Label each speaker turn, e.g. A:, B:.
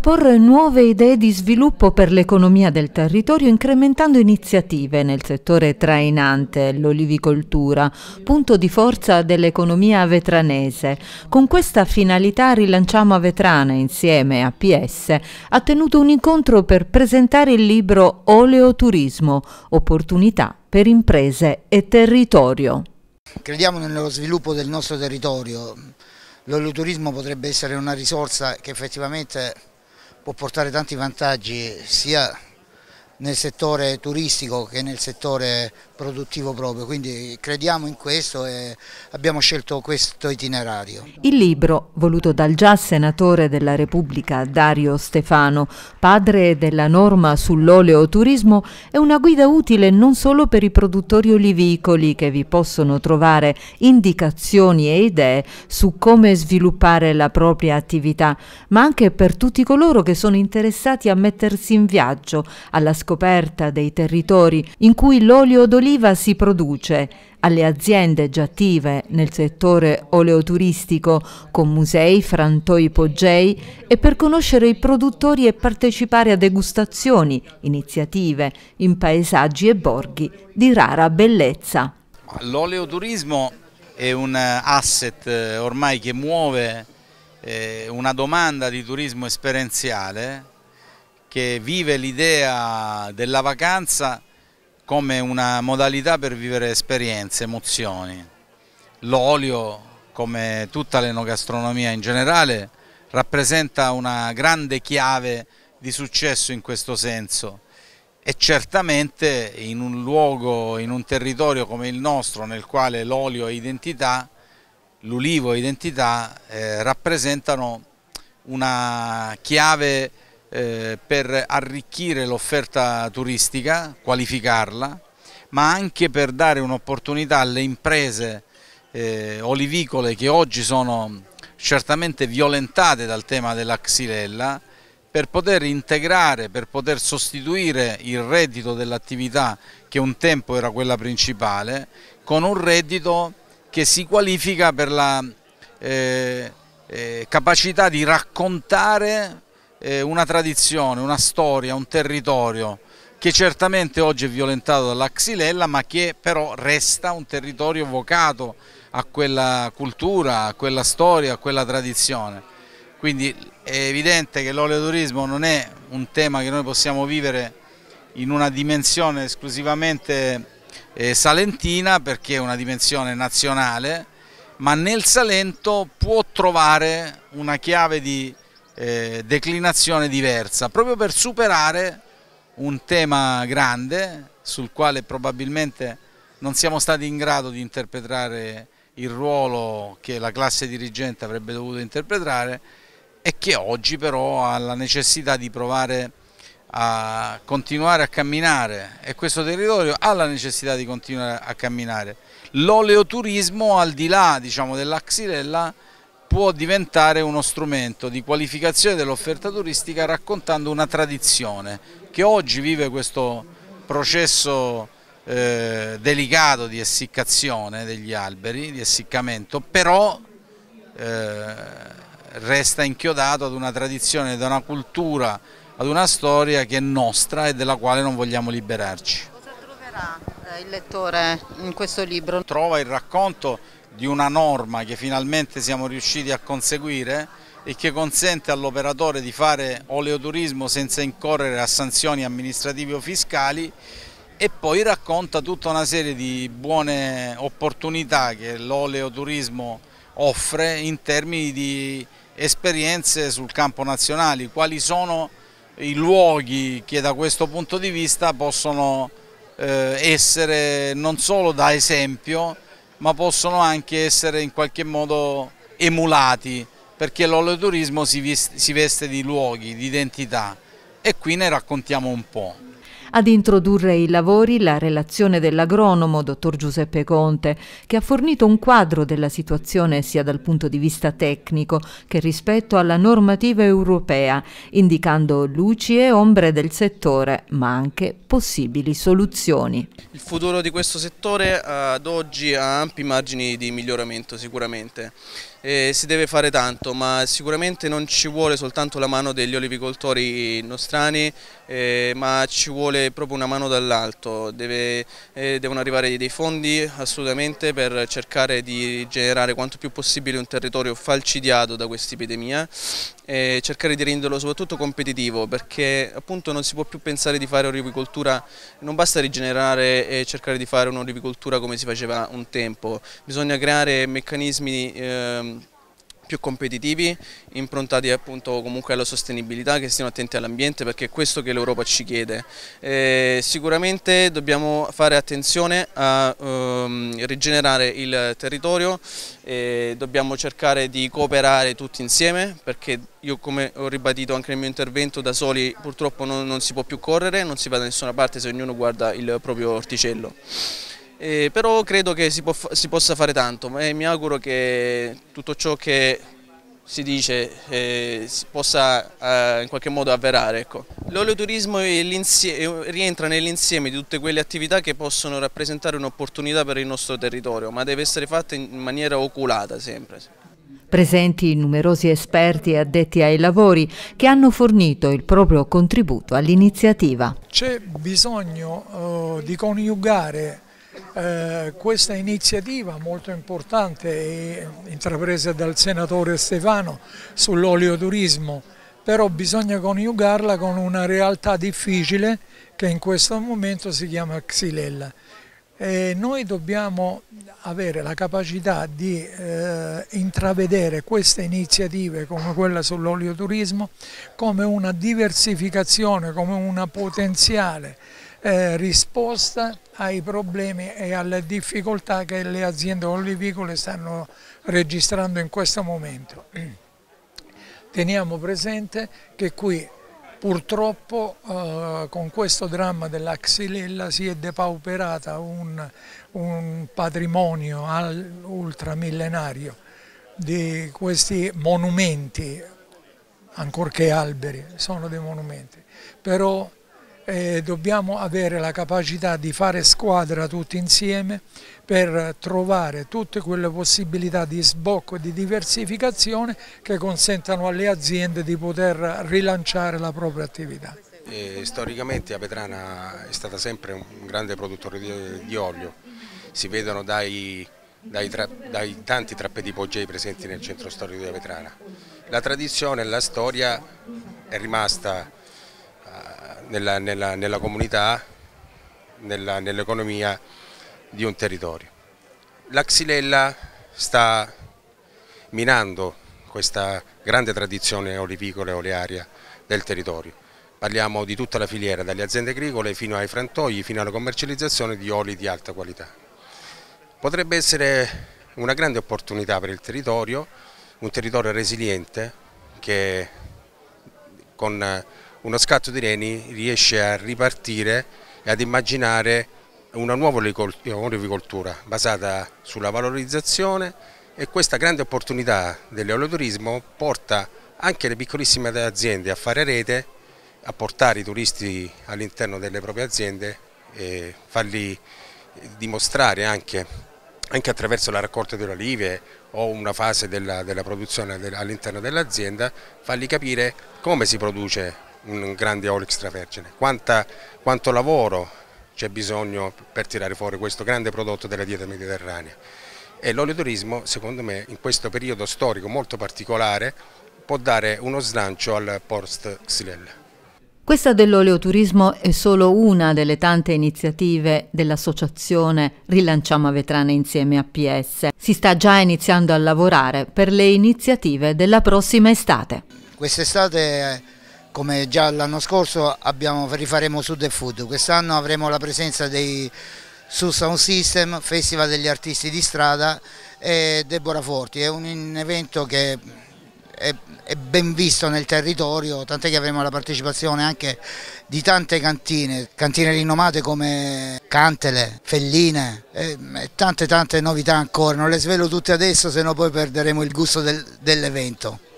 A: proporre nuove idee di sviluppo per l'economia del territorio incrementando iniziative nel settore trainante, l'olivicoltura, punto di forza dell'economia vetranese. Con questa finalità Rilanciamo a Vetrana insieme a PS ha tenuto un incontro per presentare il libro Oleoturismo, opportunità per imprese e territorio.
B: Crediamo nello sviluppo del nostro territorio, L'oleoturismo potrebbe essere una risorsa che effettivamente può portare tanti vantaggi sia nel settore turistico che nel settore produttivo proprio, quindi crediamo in questo e abbiamo scelto questo itinerario.
A: Il libro, voluto dal già senatore della Repubblica Dario Stefano, padre della norma sull'oleoturismo, è una guida utile non solo per i produttori olivicoli che vi possono trovare indicazioni e idee su come sviluppare la propria attività, ma anche per tutti coloro che sono interessati a mettersi in viaggio alla scuola scoperta dei territori in cui l'olio d'oliva si produce, alle aziende già attive nel settore oleoturistico con musei, frantoi poggei e per conoscere i produttori e partecipare a degustazioni, iniziative in paesaggi e borghi di rara bellezza.
C: L'oleoturismo è un asset eh, ormai che muove eh, una domanda di turismo esperienziale che vive l'idea della vacanza come una modalità per vivere esperienze, emozioni. L'olio, come tutta l'enogastronomia in generale, rappresenta una grande chiave di successo in questo senso e certamente in un luogo, in un territorio come il nostro nel quale l'olio è identità, l'ulivo è identità, eh, rappresentano una chiave eh, per arricchire l'offerta turistica, qualificarla, ma anche per dare un'opportunità alle imprese eh, olivicole che oggi sono certamente violentate dal tema della xylella per poter integrare, per poter sostituire il reddito dell'attività che un tempo era quella principale con un reddito che si qualifica per la eh, eh, capacità di raccontare eh, una tradizione, una storia, un territorio che certamente oggi è violentato dalla Xylella ma che però resta un territorio vocato a quella cultura, a quella storia, a quella tradizione. Quindi è evidente che l'oleoturismo non è un tema che noi possiamo vivere in una dimensione esclusivamente eh, salentina perché è una dimensione nazionale, ma nel Salento può trovare una chiave di eh, declinazione diversa, proprio per superare un tema grande sul quale probabilmente non siamo stati in grado di interpretare il ruolo che la classe dirigente avrebbe dovuto interpretare e che oggi però ha la necessità di provare a continuare a camminare e questo territorio ha la necessità di continuare a camminare. L'oleoturismo al di là diciamo, della Xirella può diventare uno strumento di qualificazione dell'offerta turistica raccontando una tradizione che oggi vive questo processo eh, delicato di essiccazione degli alberi, di essiccamento, però eh, resta inchiodato ad una tradizione, ad una cultura, ad una storia che è nostra e della quale non vogliamo liberarci. Cosa
A: troverà eh, il
C: lettore in questo libro? Trova il racconto di una norma che finalmente siamo riusciti a conseguire e che consente all'operatore di fare oleoturismo senza incorrere a sanzioni amministrative o fiscali e poi racconta tutta una serie di buone opportunità che l'oleoturismo offre in termini di esperienze sul campo nazionale, quali sono i luoghi che da questo punto di vista possono eh, essere non solo da esempio ma possono anche essere in qualche modo emulati perché l'oloturismo si, si veste di luoghi, di identità e qui ne raccontiamo un po'.
A: Ad introdurre i lavori la relazione dell'agronomo dottor Giuseppe Conte, che ha fornito un quadro della situazione sia dal punto di vista tecnico che rispetto alla normativa europea, indicando luci e ombre del settore, ma anche possibili soluzioni.
D: Il futuro di questo settore eh, ad oggi ha ampi margini di miglioramento sicuramente eh, si deve fare tanto, ma sicuramente non ci vuole soltanto la mano degli olivicoltori nostrani, eh, ma ci vuole proprio una mano dall'alto, eh, devono arrivare dei fondi assolutamente per cercare di generare quanto più possibile un territorio falcidiato da questa epidemia e cercare di renderlo soprattutto competitivo perché appunto non si può più pensare di fare olivicoltura, non basta rigenerare e cercare di fare un'olivicoltura come si faceva un tempo, bisogna creare meccanismi ehm, più competitivi, improntati appunto comunque alla sostenibilità, che siano attenti all'ambiente perché è questo che l'Europa ci chiede. Eh, sicuramente dobbiamo fare attenzione a ehm, rigenerare il territorio, e dobbiamo cercare di cooperare tutti insieme perché io come ho ribadito anche nel mio intervento da soli purtroppo non, non si può più correre, non si va da nessuna parte se ognuno guarda il proprio orticello. Eh, però credo che si, si possa fare tanto e eh, mi auguro che tutto ciò che si dice eh, si possa eh, in qualche modo avverare. Ecco. L'oleoturismo eh, rientra nell'insieme di tutte quelle attività che possono rappresentare un'opportunità per il nostro territorio, ma deve essere fatta in maniera oculata
E: sempre.
A: Presenti numerosi esperti e addetti ai lavori che hanno fornito il proprio contributo all'iniziativa.
E: C'è bisogno di coniugare eh, questa iniziativa molto importante intrapresa dal senatore Stefano sull'oleoturismo, però bisogna coniugarla con una realtà difficile che in questo momento si chiama Xylella. E noi dobbiamo avere la capacità di eh, intravedere queste iniziative come quella sull'olioturismo come una diversificazione, come una potenziale eh, risposta ai problemi e alle difficoltà che le aziende olivicole stanno registrando in questo momento. Teniamo presente che qui purtroppo eh, con questo dramma della xylella si è depauperata un, un patrimonio al, ultramillenario di questi monumenti, ancorché alberi, sono dei monumenti, però eh, dobbiamo avere la capacità di fare squadra tutti insieme per trovare tutte quelle possibilità di sbocco e di diversificazione che consentano alle aziende di poter rilanciare la propria attività.
F: E storicamente a Petrana è stata sempre un grande produttore di, di olio, si vedono dai, dai, tra, dai tanti trappeti poggei presenti nel centro storico di Petrana. La tradizione e la storia è rimasta nella, nella, nella comunità, nell'economia nell di un territorio. La xylella sta minando questa grande tradizione olivicola e olearia del territorio. Parliamo di tutta la filiera, dalle aziende agricole fino ai frantoi, fino alla commercializzazione di oli di alta qualità. Potrebbe essere una grande opportunità per il territorio, un territorio resiliente che con uno scatto di reni riesce a ripartire e ad immaginare una nuova olivicoltura eh, basata sulla valorizzazione e questa grande opportunità dell'oloturismo porta anche le piccolissime aziende a fare rete, a portare i turisti all'interno delle proprie aziende e farli dimostrare anche, anche attraverso la raccolta delle olive o una fase della, della produzione all'interno dell'azienda, fargli capire come si produce un grande olio extravergine. Quanta, quanto lavoro c'è bisogno per tirare fuori questo grande prodotto della dieta mediterranea e l'olioturismo secondo me in questo periodo storico molto particolare può dare uno slancio al post Xilella.
A: Questa dell'oleoturismo è solo una delle tante iniziative dell'associazione Rilanciamo a Avetrane insieme a PS. Si sta già iniziando a lavorare per le iniziative della prossima estate.
B: Quest'estate come già l'anno scorso abbiamo, rifaremo Sud e Food, quest'anno avremo la presenza dei Sul Sound System, Festival degli Artisti di Strada e Deborah Forti, è un evento che è, è ben visto nel territorio, tant'è che avremo la partecipazione anche di tante cantine, cantine rinomate come Cantele, Felline e, e tante tante novità ancora, non le svelo tutte adesso se no poi perderemo il gusto del, dell'evento.